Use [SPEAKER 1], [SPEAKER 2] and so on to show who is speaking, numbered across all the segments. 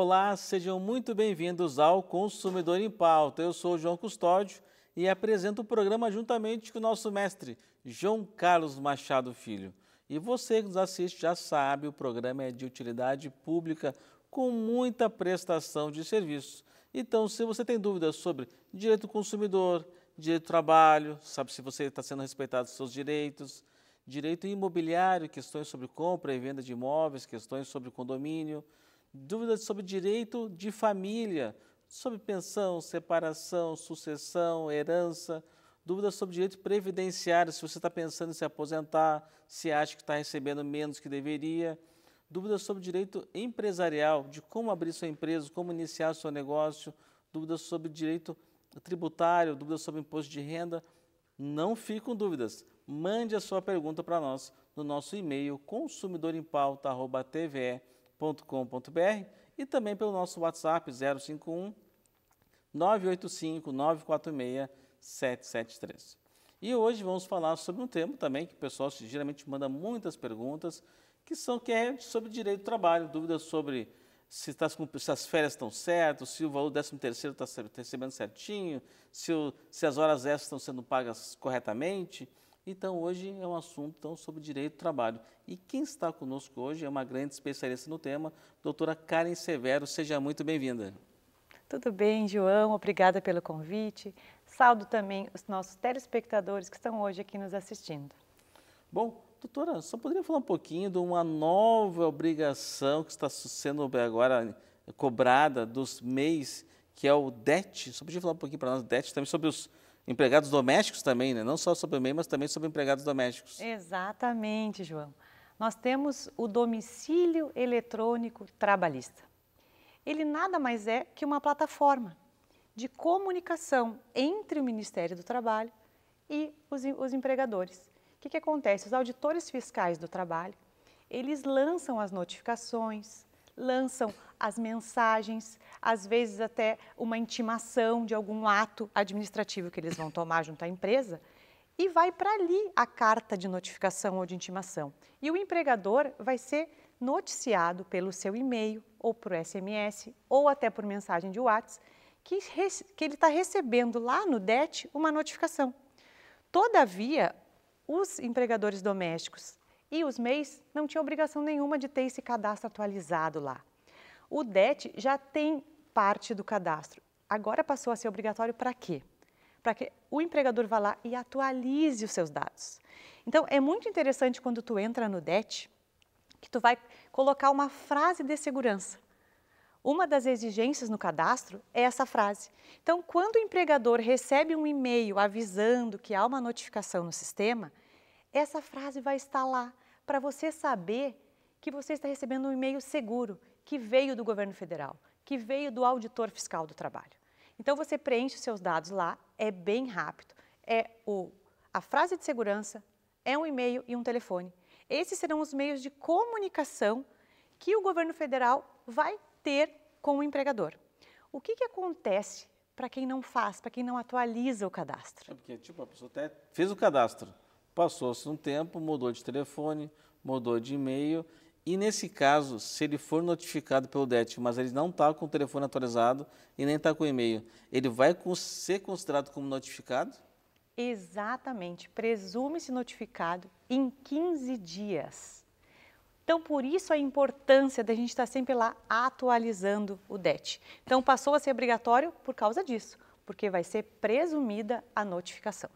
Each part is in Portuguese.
[SPEAKER 1] Olá, sejam muito bem-vindos ao Consumidor em Pauta. Eu sou João Custódio e apresento o programa juntamente com o nosso mestre, João Carlos Machado Filho. E você que nos assiste já sabe, o programa é de utilidade pública com muita prestação de serviços. Então, se você tem dúvidas sobre direito do consumidor, direito do trabalho, sabe se você está sendo respeitado os seus direitos, direito imobiliário, questões sobre compra e venda de imóveis, questões sobre condomínio, dúvidas sobre direito de família, sobre pensão, separação, sucessão, herança, dúvidas sobre direito previdenciário, se você está pensando em se aposentar, se acha que está recebendo menos que deveria, dúvidas sobre direito empresarial, de como abrir sua empresa, como iniciar seu negócio, dúvidas sobre direito tributário, dúvidas sobre imposto de renda. Não fique com dúvidas. Mande a sua pergunta para nós no nosso e-mail consumidorempauta.tve.com.br www.cafeinacultura.com.br e também pelo nosso WhatsApp 051 985 946 773. E hoje vamos falar sobre um tema também que o pessoal geralmente manda muitas perguntas, que são que é sobre direito do trabalho, dúvidas sobre se, tá, se as férias estão certas, se o valor do 13 está recebendo certinho, se, o, se as horas extras estão sendo pagas corretamente. Então, hoje é um assunto então, sobre direito do trabalho. E quem está conosco hoje é uma grande especialista no tema, doutora Karen Severo. Seja muito bem-vinda.
[SPEAKER 2] Tudo bem, João. Obrigada pelo convite. Saldo também os nossos telespectadores que estão hoje aqui nos assistindo.
[SPEAKER 1] Bom, doutora, só poderia falar um pouquinho de uma nova obrigação que está sendo agora cobrada dos MEIs, que é o DET. Só podia falar um pouquinho para nós, DET, também sobre os empregados domésticos também, né? não só sobre o MEI, mas também sobre empregados domésticos.
[SPEAKER 2] Exatamente, João. Nós temos o domicílio eletrônico trabalhista. Ele nada mais é que uma plataforma de comunicação entre o Ministério do Trabalho e os, os empregadores. O que, que acontece? Os auditores fiscais do trabalho, eles lançam as notificações, lançam as mensagens, às vezes até uma intimação de algum ato administrativo que eles vão tomar junto à empresa, e vai para ali a carta de notificação ou de intimação. E o empregador vai ser noticiado pelo seu e-mail, ou por SMS, ou até por mensagem de WhatsApp, que, que ele está recebendo lá no DET uma notificação. Todavia, os empregadores domésticos e os MEIs não tinham obrigação nenhuma de ter esse cadastro atualizado lá. O DET já tem parte do cadastro. Agora passou a ser obrigatório para quê? Para que o empregador vá lá e atualize os seus dados. Então, é muito interessante quando tu entra no DET, que tu vai colocar uma frase de segurança. Uma das exigências no cadastro é essa frase. Então, quando o empregador recebe um e-mail avisando que há uma notificação no sistema, essa frase vai estar lá para você saber que você está recebendo um e-mail seguro, que veio do governo federal, que veio do auditor fiscal do trabalho. Então você preenche os seus dados lá, é bem rápido. É o, a frase de segurança, é um e-mail e um telefone. Esses serão os meios de comunicação que o governo federal vai ter com o empregador. O que, que acontece para quem não faz, para quem não atualiza o cadastro?
[SPEAKER 1] É porque, tipo, a pessoa até fez o cadastro, Passou-se um tempo, mudou de telefone, mudou de e-mail. E nesse caso, se ele for notificado pelo DET, mas ele não está com o telefone atualizado e nem está com o e-mail, ele vai ser considerado como notificado?
[SPEAKER 2] Exatamente. Presume-se notificado em 15 dias. Então, por isso a importância da gente estar tá sempre lá atualizando o DET. Então, passou a ser obrigatório por causa disso, porque vai ser presumida a notificação.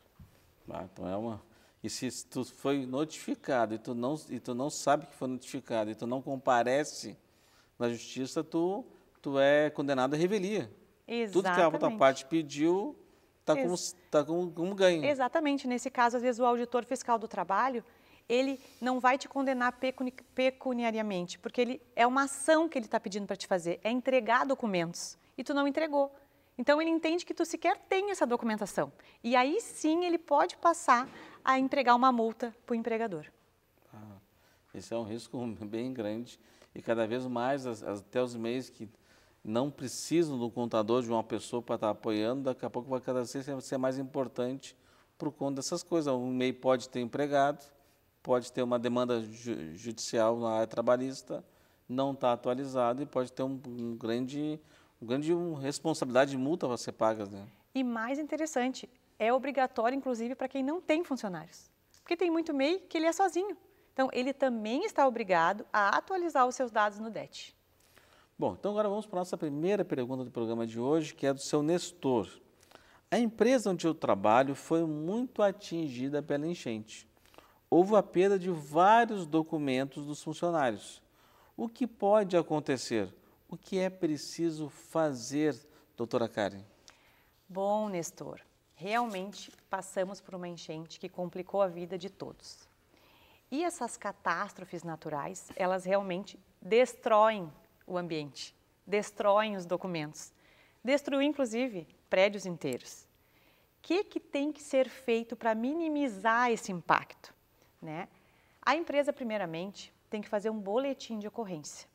[SPEAKER 1] Ah, então é uma e se tu foi notificado e tu não, e tu não sabe que foi notificado e tu não comparece na justiça, tu, tu é condenado à revelia.
[SPEAKER 2] Exatamente. Tudo que a outra
[SPEAKER 1] parte pediu está como, tá com como ganho.
[SPEAKER 2] Exatamente. Nesse caso, às vezes, o auditor fiscal do trabalho, ele não vai te condenar pecuni, pecuniariamente, porque ele é uma ação que ele está pedindo para te fazer, é entregar documentos. E tu não entregou. Então ele entende que tu sequer tem essa documentação. E aí sim ele pode passar a entregar uma multa para o empregador.
[SPEAKER 1] Ah, esse é um risco bem grande e cada vez mais as, as, até os meios que não precisam do contador de uma pessoa para estar tá apoiando, daqui a pouco vai cada vez ser mais importante por conta dessas coisas. Um MEI pode ter empregado, pode ter uma demanda ju judicial na área trabalhista, não está atualizado e pode ter um, um grande grande responsabilidade de multa você ser paga. Né?
[SPEAKER 2] E mais interessante, é obrigatório, inclusive, para quem não tem funcionários. Porque tem muito MEI que ele é sozinho. Então, ele também está obrigado a atualizar os seus dados no DET.
[SPEAKER 1] Bom, então agora vamos para a nossa primeira pergunta do programa de hoje, que é do seu Nestor. A empresa onde eu trabalho foi muito atingida pela enchente. Houve a perda de vários documentos dos funcionários. O que pode acontecer? O que é preciso fazer, doutora Karen?
[SPEAKER 2] Bom, Nestor, realmente passamos por uma enchente que complicou a vida de todos. E essas catástrofes naturais, elas realmente destroem o ambiente, destroem os documentos, destruiu inclusive prédios inteiros. O que, que tem que ser feito para minimizar esse impacto? Né? A empresa, primeiramente, tem que fazer um boletim de ocorrência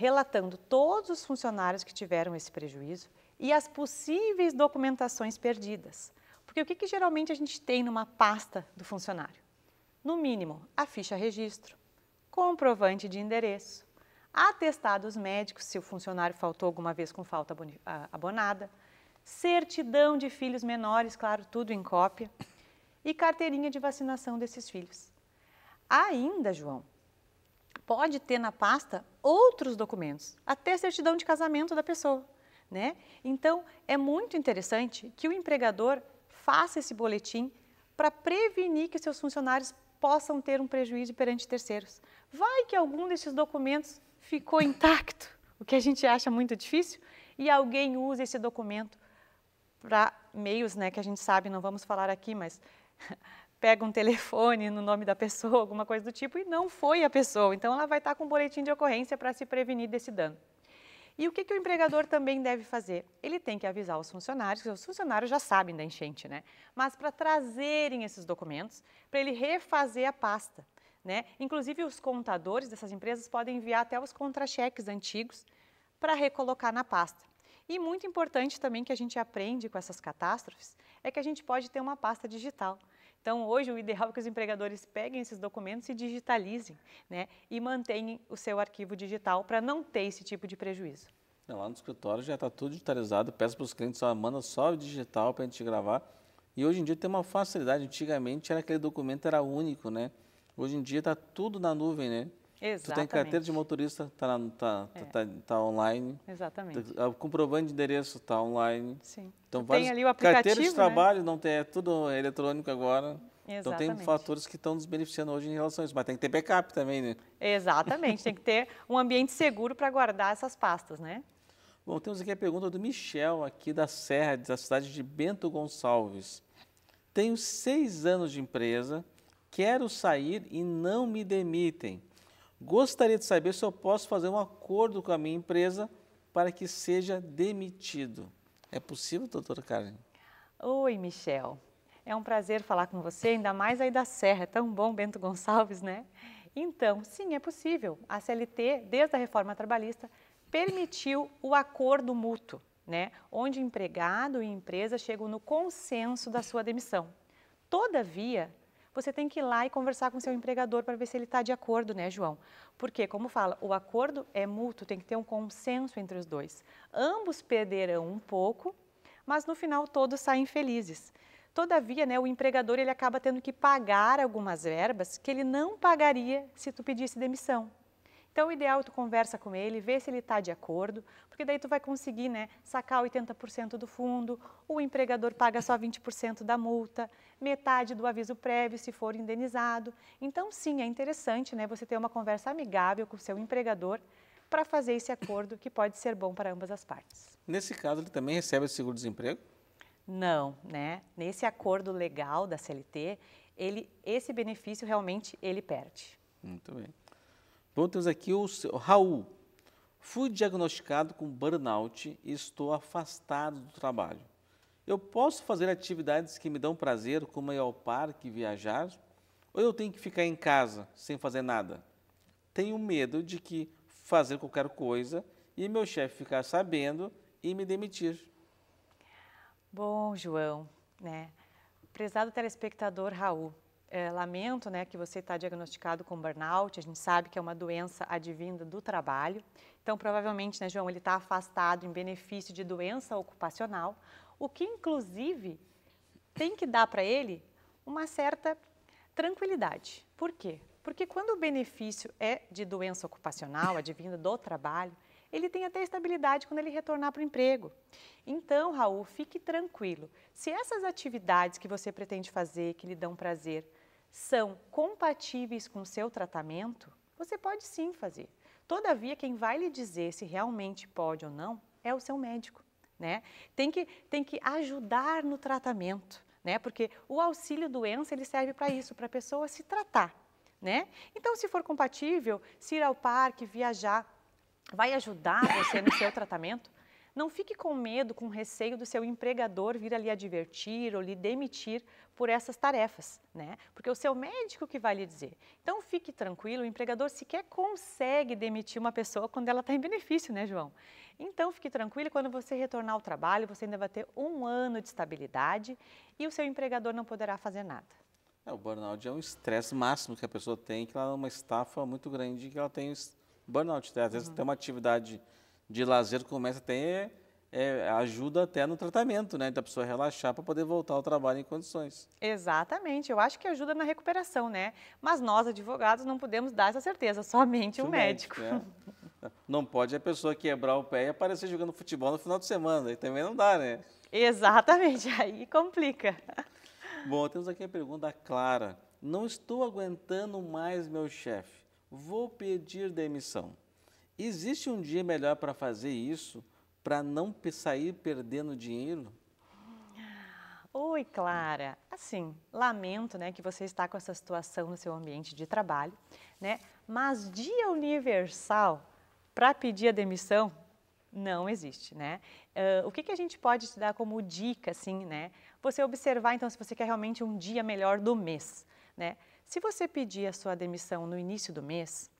[SPEAKER 2] relatando todos os funcionários que tiveram esse prejuízo e as possíveis documentações perdidas. Porque o que, que geralmente a gente tem numa pasta do funcionário? No mínimo, a ficha registro, comprovante de endereço, atestados médicos, se o funcionário faltou alguma vez com falta abonada, certidão de filhos menores, claro, tudo em cópia, e carteirinha de vacinação desses filhos. Ainda, João, pode ter na pasta outros documentos, até certidão de casamento da pessoa. Né? Então, é muito interessante que o empregador faça esse boletim para prevenir que seus funcionários possam ter um prejuízo perante terceiros. Vai que algum desses documentos ficou intacto, o que a gente acha muito difícil, e alguém usa esse documento para meios né, que a gente sabe, não vamos falar aqui, mas pega um telefone no nome da pessoa, alguma coisa do tipo, e não foi a pessoa. Então, ela vai estar com um boletim de ocorrência para se prevenir desse dano. E o que, que o empregador também deve fazer? Ele tem que avisar os funcionários, os funcionários já sabem da enchente, né? Mas para trazerem esses documentos, para ele refazer a pasta. Né? Inclusive, os contadores dessas empresas podem enviar até os contra-cheques antigos para recolocar na pasta. E muito importante também que a gente aprende com essas catástrofes é que a gente pode ter uma pasta digital. Então, hoje, o ideal é que os empregadores peguem esses documentos e digitalizem né, e mantenham o seu arquivo digital para não ter esse tipo de prejuízo.
[SPEAKER 1] Lá no escritório já está tudo digitalizado, peço para os clientes, só manda só o digital para a gente gravar. E hoje em dia tem uma facilidade, antigamente era aquele documento era único, né? Hoje em dia está tudo na nuvem, né? Exatamente. Tu tem carteira de motorista, está tá, tá, é. tá, tá, online. Exatamente. Tu, tá, comprovante de endereço está online. Sim. Então, vários, tem ali o aplicativo, carteira né? de trabalho né? não tem, é tudo eletrônico agora. Exatamente. Então tem fatores que estão nos beneficiando hoje em relação a isso, mas tem que ter backup também, né?
[SPEAKER 2] Exatamente, tem que ter um ambiente seguro para guardar essas pastas, né?
[SPEAKER 1] Bom, temos aqui a pergunta do Michel, aqui da Serra, da cidade de Bento Gonçalves. Tenho seis anos de empresa, quero sair e não me demitem. Gostaria de saber se eu posso fazer um acordo com a minha empresa para que seja demitido. É possível, doutora Karen?
[SPEAKER 2] Oi, Michel. É um prazer falar com você, ainda mais aí da Serra. É tão bom, Bento Gonçalves, né? Então, sim, é possível. A CLT, desde a reforma trabalhista, permitiu o acordo mútuo, né? Onde empregado e empresa chegam no consenso da sua demissão. Todavia, você tem que ir lá e conversar com seu empregador para ver se ele está de acordo, né, João? Porque, como fala, o acordo é mútuo, tem que ter um consenso entre os dois. Ambos perderão um pouco, mas no final todos saem felizes. Todavia, né, o empregador ele acaba tendo que pagar algumas verbas que ele não pagaria se tu pedisse demissão. Então, o ideal é tu conversa com ele, vê se ele está de acordo, porque daí tu vai conseguir né, sacar 80% do fundo, o empregador paga só 20% da multa, metade do aviso prévio se for indenizado. Então, sim, é interessante né, você ter uma conversa amigável com o seu empregador para fazer esse acordo que pode ser bom para ambas as partes.
[SPEAKER 1] Nesse caso, ele também recebe o seguro-desemprego?
[SPEAKER 2] Não, né? Nesse acordo legal da CLT, ele, esse benefício realmente ele perde.
[SPEAKER 1] Muito bem. Bom, temos aqui o, Raul. Fui diagnosticado com burnout e estou afastado do trabalho. Eu posso fazer atividades que me dão prazer, como ir ao parque e viajar, ou eu tenho que ficar em casa sem fazer nada? Tenho medo de que fazer qualquer coisa e meu chefe ficar sabendo e me demitir.
[SPEAKER 2] Bom, João, né? Prezado telespectador Raul, é, lamento né, que você está diagnosticado com burnout, a gente sabe que é uma doença advinda do trabalho. Então, provavelmente, né, João, ele está afastado em benefício de doença ocupacional, o que, inclusive, tem que dar para ele uma certa tranquilidade. Por quê? Porque quando o benefício é de doença ocupacional, advinda do trabalho, ele tem até estabilidade quando ele retornar para o emprego. Então, Raul, fique tranquilo. Se essas atividades que você pretende fazer, que lhe dão prazer, são compatíveis com o seu tratamento, você pode sim fazer. Todavia, quem vai lhe dizer se realmente pode ou não é o seu médico. Né? Tem, que, tem que ajudar no tratamento, né? porque o auxílio doença ele serve para isso, para a pessoa se tratar. Né? Então, se for compatível, se ir ao parque, viajar, vai ajudar você no seu tratamento? Não fique com medo, com receio do seu empregador vir ali advertir ou lhe demitir por essas tarefas, né? Porque é o seu médico que vai lhe dizer. Então fique tranquilo, o empregador sequer consegue demitir uma pessoa quando ela está em benefício, né, João? Então fique tranquilo, quando você retornar ao trabalho, você ainda vai ter um ano de estabilidade e o seu empregador não poderá fazer nada.
[SPEAKER 1] É, o burnout é um estresse máximo que a pessoa tem, que ela é uma estafa muito grande, que ela tem burnout. Né? Às vezes uhum. tem uma atividade de lazer começa a ter é, ajuda até no tratamento, né? Da pessoa relaxar para poder voltar ao trabalho em condições.
[SPEAKER 2] Exatamente, eu acho que ajuda na recuperação, né? Mas nós, advogados, não podemos dar essa certeza, somente o, o médico. médico
[SPEAKER 1] Não pode a pessoa quebrar o pé e aparecer jogando futebol no final de semana, aí também não dá, né? Exatamente, aí complica. Bom, temos aqui a pergunta Clara. Não estou aguentando mais meu chefe, vou pedir demissão. Existe um dia melhor para fazer isso, para não sair perdendo dinheiro?
[SPEAKER 2] Oi, Clara. Assim, lamento, né, que você está com essa situação no seu ambiente de trabalho, né? Mas dia universal para pedir a demissão não existe, né? Uh, o que, que a gente pode te dar como dica, assim, né? Você observar, então, se você quer realmente um dia melhor do mês, né? Se você pedir a sua demissão no início do mês,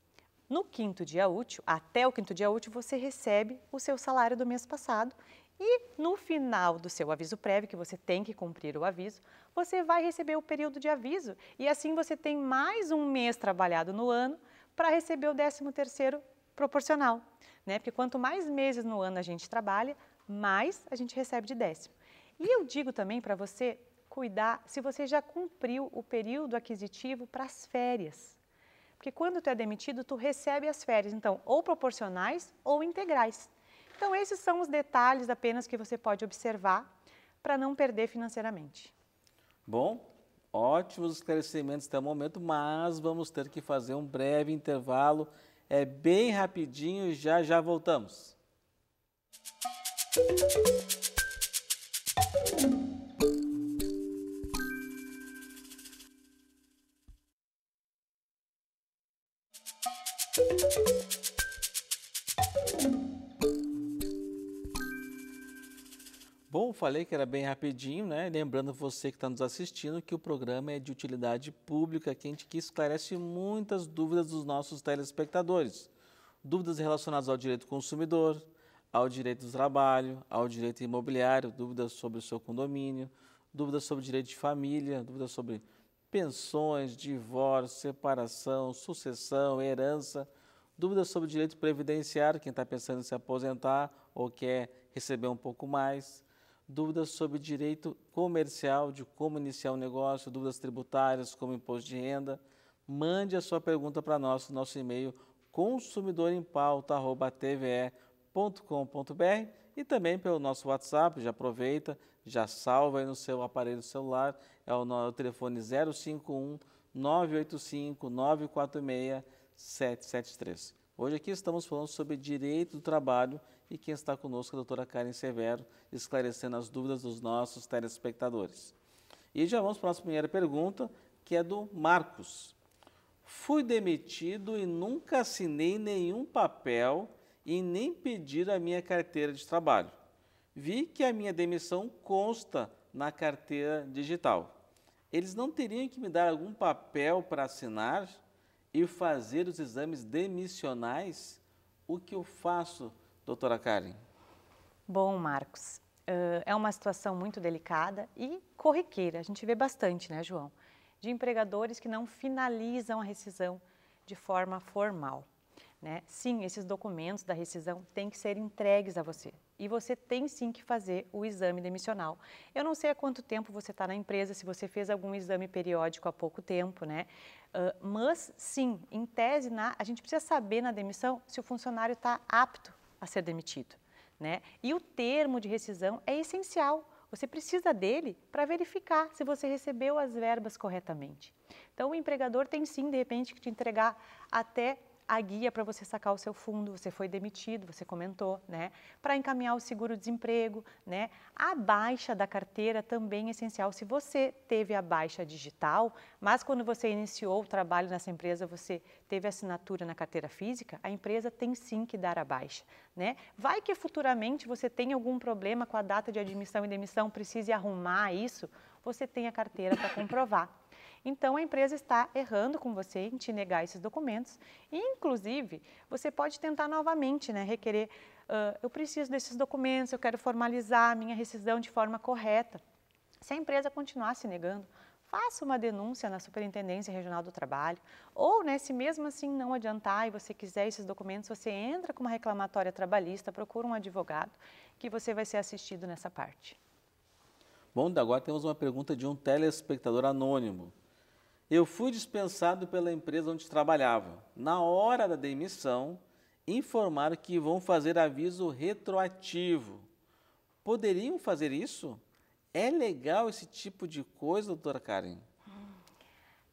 [SPEAKER 2] no quinto dia útil, até o quinto dia útil, você recebe o seu salário do mês passado e no final do seu aviso prévio, que você tem que cumprir o aviso, você vai receber o período de aviso e assim você tem mais um mês trabalhado no ano para receber o 13 terceiro proporcional, né? Porque quanto mais meses no ano a gente trabalha, mais a gente recebe de décimo. E eu digo também para você cuidar se você já cumpriu o período aquisitivo para as férias. Porque quando tu é demitido, tu recebe as férias, então, ou proporcionais ou integrais. Então, esses são os detalhes apenas que você pode observar para não perder financeiramente.
[SPEAKER 1] Bom, ótimos esclarecimentos até o momento, mas vamos ter que fazer um breve intervalo. É bem rapidinho e já já voltamos. Música Bom, falei que era bem rapidinho, né? Lembrando você que está nos assistindo que o programa é de utilidade pública, que a gente esclarece muitas dúvidas dos nossos telespectadores. Dúvidas relacionadas ao direito do consumidor, ao direito do trabalho, ao direito imobiliário, dúvidas sobre o seu condomínio, dúvidas sobre direito de família, dúvidas sobre pensões, divórcio, separação, sucessão, herança. Dúvidas sobre o direito previdenciário, quem está pensando em se aposentar ou quer receber um pouco mais. Dúvidas sobre direito comercial, de como iniciar um negócio, dúvidas tributárias, como imposto de renda. Mande a sua pergunta para nós, nosso e-mail consumidorempauta.tve.com.br e também pelo nosso WhatsApp, já aproveita, já salva aí no seu aparelho celular, é o telefone 051 985 946 773. Hoje aqui estamos falando sobre direito do trabalho e quem está conosco é a doutora Karen Severo, esclarecendo as dúvidas dos nossos telespectadores. E já vamos para a nossa primeira pergunta, que é do Marcos. Fui demitido e nunca assinei nenhum papel e nem pedi a minha carteira de trabalho. Vi que a minha demissão consta na carteira digital. Eles não teriam que me dar algum papel para assinar? e fazer os exames demissionais, o que eu faço, doutora Karen?
[SPEAKER 2] Bom, Marcos, é uma situação muito delicada e corriqueira. A gente vê bastante, né, João? De empregadores que não finalizam a rescisão de forma formal. Né? Sim, esses documentos da rescisão têm que ser entregues a você e você tem sim que fazer o exame demissional. Eu não sei há quanto tempo você está na empresa, se você fez algum exame periódico há pouco tempo, né? Uh, mas sim, em tese, na, a gente precisa saber na demissão se o funcionário está apto a ser demitido. Né? E o termo de rescisão é essencial. Você precisa dele para verificar se você recebeu as verbas corretamente. Então, o empregador tem sim, de repente, que te entregar até a guia para você sacar o seu fundo, você foi demitido, você comentou, né? Para encaminhar o seguro-desemprego, né? A baixa da carteira também é essencial. Se você teve a baixa digital, mas quando você iniciou o trabalho nessa empresa, você teve assinatura na carteira física, a empresa tem sim que dar a baixa, né? Vai que futuramente você tem algum problema com a data de admissão e demissão, precise arrumar isso, você tem a carteira para comprovar então a empresa está errando com você em te negar esses documentos. E, inclusive, você pode tentar novamente, né, requerer, uh, eu preciso desses documentos, eu quero formalizar a minha rescisão de forma correta. Se a empresa continuar se negando, faça uma denúncia na Superintendência Regional do Trabalho, ou né, se mesmo assim não adiantar e você quiser esses documentos, você entra com uma reclamatória trabalhista, procura um advogado, que você vai ser assistido nessa parte.
[SPEAKER 1] Bom, agora temos uma pergunta de um telespectador anônimo eu fui dispensado pela empresa onde trabalhava. Na hora da demissão, informaram que vão fazer aviso retroativo. Poderiam fazer isso? É legal esse tipo de coisa, doutora Karen?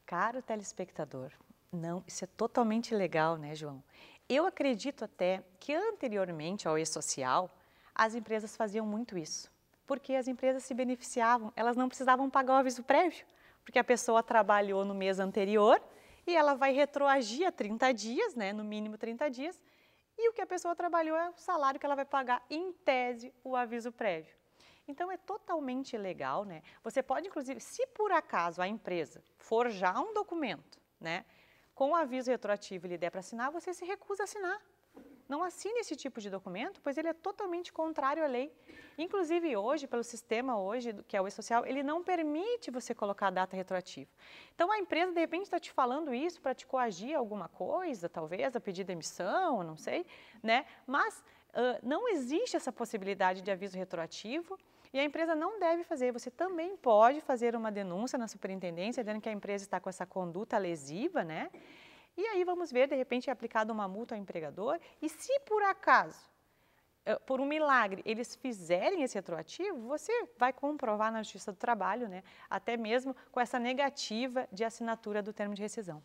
[SPEAKER 2] Caro telespectador, não, isso é totalmente legal, né, João? Eu acredito até que anteriormente ao e-social, as empresas faziam muito isso, porque as empresas se beneficiavam, elas não precisavam pagar o aviso prévio porque a pessoa trabalhou no mês anterior e ela vai retroagir a 30 dias, né, no mínimo 30 dias, e o que a pessoa trabalhou é o salário que ela vai pagar em tese o aviso prévio. Então é totalmente legal, né? Você pode inclusive, se por acaso a empresa forjar um documento, né, com o aviso retroativo lhe der para assinar, você se recusa a assinar não assine esse tipo de documento, pois ele é totalmente contrário à lei. Inclusive hoje, pelo sistema hoje, que é o e-social, ele não permite você colocar a data retroativa. Então a empresa de repente está te falando isso para te coagir alguma coisa, talvez a pedir demissão, não sei, né? Mas uh, não existe essa possibilidade de aviso retroativo. E a empresa não deve fazer. Você também pode fazer uma denúncia na superintendência, dizendo que a empresa está com essa conduta lesiva, né? E aí vamos ver, de repente, é aplicada uma multa ao empregador. E se por acaso, eh, por um milagre, eles fizerem esse retroativo, você vai comprovar na Justiça do Trabalho, né? até mesmo com essa negativa de assinatura do termo de rescisão.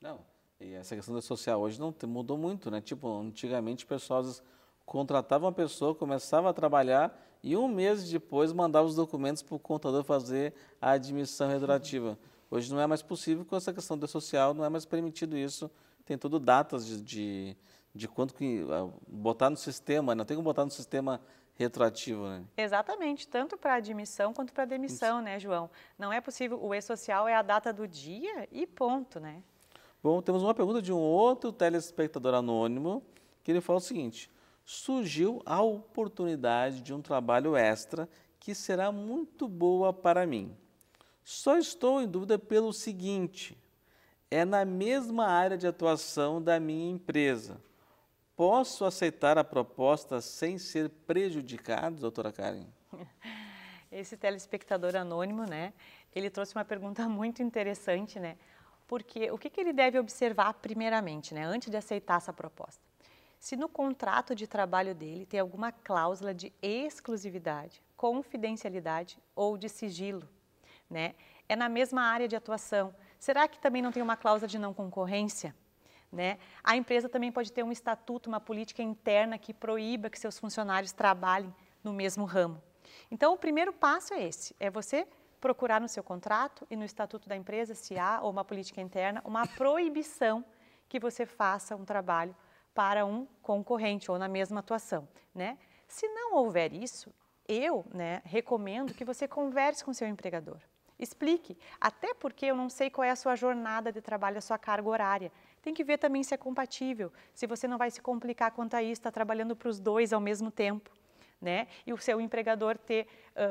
[SPEAKER 1] Não, e essa questão da social hoje não mudou muito, né? Tipo, antigamente pessoas contratavam uma pessoa, começava a trabalhar e um mês depois mandava os documentos para o contador fazer a admissão retroativa. Hoje não é mais possível com essa questão e social, não é mais permitido isso. Tem tudo datas de, de, de quanto que ah, botar no sistema, né? não tem como botar no sistema retroativo, né?
[SPEAKER 2] Exatamente, tanto para admissão quanto para demissão, Isso. né, João? Não é possível, o e-social é a data do dia e ponto, né?
[SPEAKER 1] Bom, temos uma pergunta de um outro telespectador anônimo, que ele fala o seguinte: surgiu a oportunidade de um trabalho extra que será muito boa para mim. Só estou em dúvida pelo seguinte: é na mesma área de atuação da minha empresa. Posso aceitar a proposta sem ser prejudicado, doutora Karen?
[SPEAKER 2] Esse telespectador anônimo, né? Ele trouxe uma pergunta muito interessante, né? Porque o que, que ele deve observar primeiramente, né? Antes de aceitar essa proposta? Se no contrato de trabalho dele tem alguma cláusula de exclusividade, confidencialidade ou de sigilo né? É na mesma área de atuação. Será que também não tem uma cláusula de não concorrência? Né? A empresa também pode ter um estatuto, uma política interna que proíba que seus funcionários trabalhem no mesmo ramo. Então, o primeiro passo é esse: é você procurar no seu contrato e no estatuto da empresa, se há ou uma política interna, uma proibição que você faça um trabalho para um concorrente ou na mesma atuação, né? Se não houver isso, eu né, recomendo que você converse com seu empregador. Explique, até porque eu não sei qual é a sua jornada de trabalho, a sua carga horária. Tem que ver também se é compatível, se você não vai se complicar quanto a isso, está trabalhando para os dois ao mesmo tempo. Né? E o seu empregador ter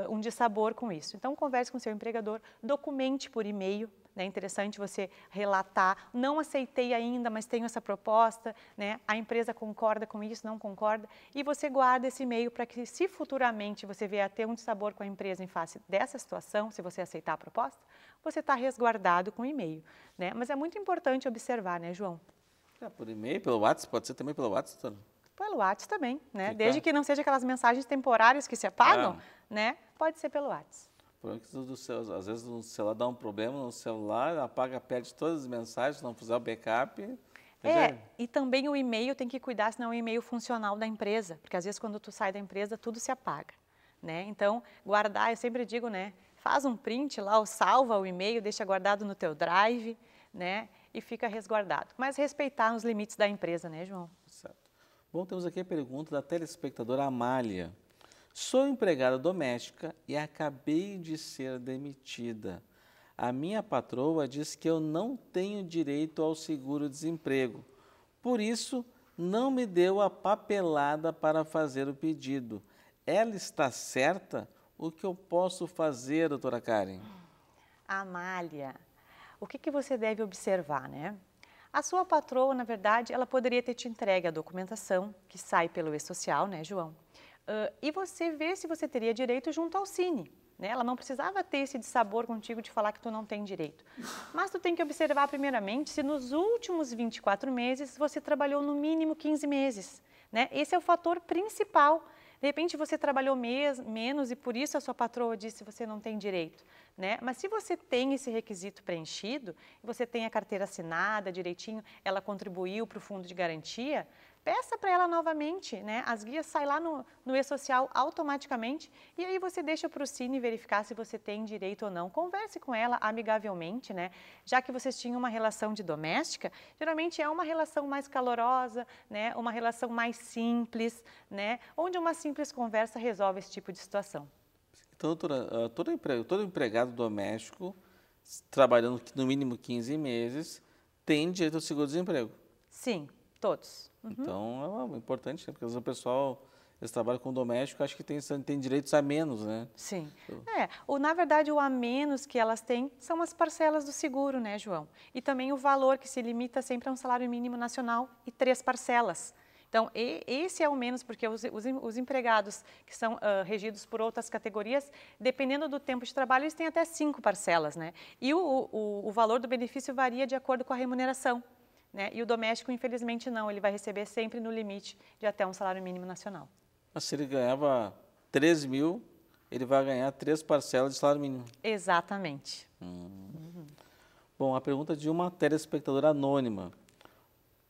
[SPEAKER 2] uh, um dissabor com isso. Então, converse com o seu empregador, documente por e-mail é interessante você relatar, não aceitei ainda, mas tenho essa proposta, né? a empresa concorda com isso, não concorda, e você guarda esse e-mail para que se futuramente você vier a ter um dissabor com a empresa em face dessa situação, se você aceitar a proposta, você está resguardado com o e-mail. Né? Mas é muito importante observar, né, João? É,
[SPEAKER 1] por e-mail, pelo WhatsApp, pode ser também pelo WhatsApp,
[SPEAKER 2] Pelo WhatsApp também, né? Desde tá. que não seja aquelas mensagens temporárias que se apagam, ah. né? Pode ser pelo WhatsApp
[SPEAKER 1] problema do seu, às vezes o celular dá um problema no celular, apaga, perde todas as mensagens, se não fizer o backup. É,
[SPEAKER 2] e também o e-mail tem que cuidar, senão é o e-mail funcional da empresa, porque às vezes quando tu sai da empresa, tudo se apaga, né? Então, guardar, eu sempre digo, né, faz um print lá, ou salva o e-mail, deixa guardado no teu drive, né, e fica resguardado. Mas respeitar os limites da empresa, né, João? Certo.
[SPEAKER 1] Bom, temos aqui a pergunta da telespectadora Amália. Sou empregada doméstica e acabei de ser demitida. A minha patroa diz que eu não tenho direito ao seguro-desemprego. Por isso, não me deu a papelada para fazer o pedido. Ela está certa? O que eu posso fazer, doutora Karen?
[SPEAKER 2] Amália, o que, que você deve observar, né? A sua patroa, na verdade, ela poderia ter te entregue a documentação que sai pelo e-social, né, João? Uh, e você vê se você teria direito junto ao Cine. Né? Ela não precisava ter esse dissabor contigo de falar que tu não tem direito. Mas tu tem que observar primeiramente se nos últimos 24 meses você trabalhou no mínimo 15 meses. Né? Esse é o fator principal. De repente você trabalhou mes, menos e por isso a sua patroa disse que você não tem direito, né? Mas se você tem esse requisito preenchido, você tem a carteira assinada direitinho, ela contribuiu para o fundo de garantia, peça para ela novamente, né? As guias saem lá no, no e-social automaticamente e aí você deixa para o Cine verificar se você tem direito ou não. Converse com ela amigavelmente, né? Já que vocês tinham uma relação de doméstica, geralmente é uma relação mais calorosa, né? Uma relação mais simples, né? Onde uma simples conversa resolve esse tipo de situação.
[SPEAKER 1] Então, doutora, ah, todo empregado, todo empregado doméstico trabalhando no mínimo 15 meses tem direito ao seguro-desemprego?
[SPEAKER 2] Sim, Todos. Uhum.
[SPEAKER 1] Então é, é importante, né? porque o pessoal esse trabalho com o doméstico, acho que tem, tem direitos a menos, né? Sim. Então
[SPEAKER 2] é, na verdade, o a menos que elas têm são as parcelas do seguro, né, João? E também o valor que se limita sempre a um salário mínimo nacional e três parcelas. Então, e, esse é o menos, porque os, os, os empregados que são uh, regidos por outras categorias, dependendo do tempo de trabalho, eles têm até cinco parcelas, né? E o, o, o valor do benefício varia de acordo com a remuneração. Né? E o doméstico, infelizmente, não. Ele vai receber sempre no limite de até um salário mínimo nacional.
[SPEAKER 1] Mas se ele ganhava 13 mil, ele vai ganhar três parcelas de salário mínimo.
[SPEAKER 2] Exatamente. Hum.
[SPEAKER 1] Uhum. Bom, a pergunta de uma telespectadora anônima.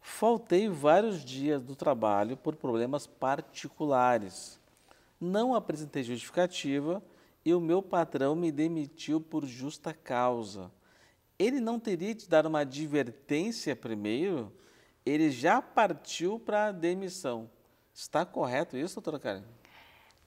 [SPEAKER 1] Faltei vários dias do trabalho por problemas particulares. Não apresentei justificativa e o meu patrão me demitiu por justa causa ele não teria de dar uma advertência primeiro? Ele já partiu para a demissão. Está correto isso, doutora Karen?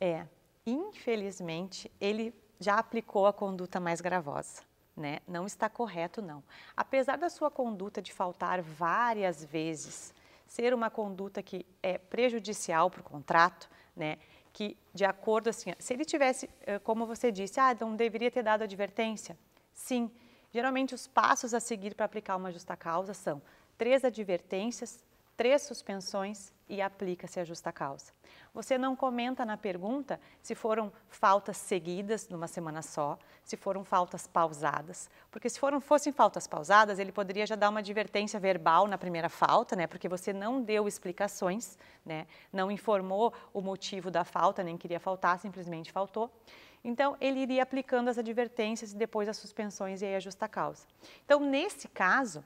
[SPEAKER 2] É. Infelizmente, ele já aplicou a conduta mais gravosa. Né? Não está correto, não. Apesar da sua conduta de faltar várias vezes, ser uma conduta que é prejudicial para o contrato, né? que de acordo assim, se ele tivesse, eh, como você disse, ah, não deveria ter dado advertência. Sim, Geralmente, os passos a seguir para aplicar uma justa causa são três advertências, três suspensões e aplica-se a justa causa. Você não comenta na pergunta se foram faltas seguidas numa semana só, se foram faltas pausadas, porque se foram fossem faltas pausadas, ele poderia já dar uma advertência verbal na primeira falta, né? Porque você não deu explicações, né? Não informou o motivo da falta, nem queria faltar, simplesmente faltou. Então, ele iria aplicando as advertências e depois as suspensões e aí a justa causa. Então, nesse caso,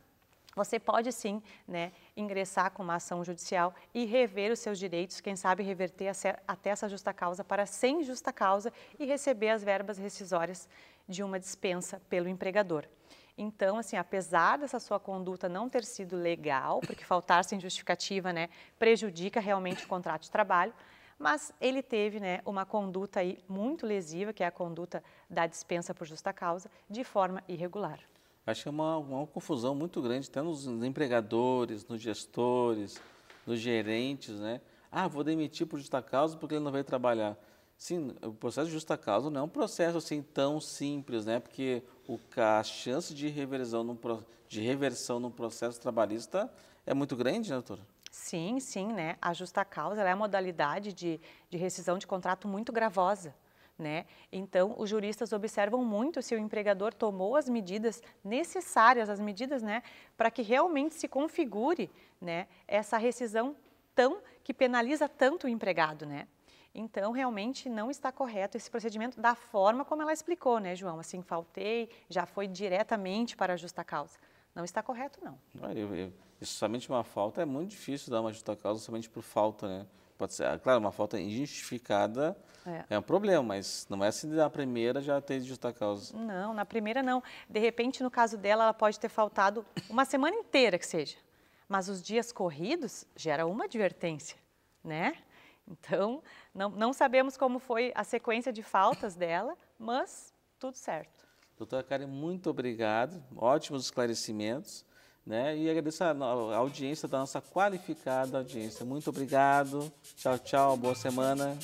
[SPEAKER 2] você pode sim né, ingressar com uma ação judicial e rever os seus direitos, quem sabe reverter até essa justa causa para sem justa causa e receber as verbas rescisórias de uma dispensa pelo empregador. Então, assim, apesar dessa sua conduta não ter sido legal, porque faltar sem justificativa, né, prejudica realmente o contrato de trabalho, mas ele teve né, uma conduta aí muito lesiva, que é a conduta da dispensa por justa causa, de forma irregular.
[SPEAKER 1] Acho que é uma, uma confusão muito grande, até nos empregadores, nos gestores, nos gerentes, né? Ah, vou demitir por justa causa porque ele não veio trabalhar. Sim, o processo de justa causa não é um processo assim tão simples, né? Porque o, a chance de reversão, no, de reversão no processo trabalhista é muito grande, né, doutora?
[SPEAKER 2] Sim, sim, né? A justa causa é a modalidade de, de rescisão de contrato muito gravosa. Né? Então, os juristas observam muito se o empregador tomou as medidas necessárias, as medidas né, para que realmente se configure né, essa rescisão tão que penaliza tanto o empregado. Né? Então, realmente não está correto esse procedimento da forma como ela explicou, né, João? Assim, faltei, já foi diretamente para a justa causa. Não está correto, não.
[SPEAKER 1] eu, eu e somente uma falta é muito difícil dar uma justa causa somente por falta, né? Pode ser, é claro, uma falta injustificada é. é um problema, mas não é se assim na primeira já ter justa causa.
[SPEAKER 2] Não, na primeira não. De repente, no caso dela, ela pode ter faltado uma semana inteira que seja. Mas os dias corridos gera uma advertência, né? Então, não, não sabemos como foi a sequência de faltas dela, mas tudo certo.
[SPEAKER 1] Doutora Karen, muito obrigado. Ótimos esclarecimentos. Né? E agradeço a, a audiência da nossa qualificada audiência. Muito obrigado. Tchau, tchau. Boa semana.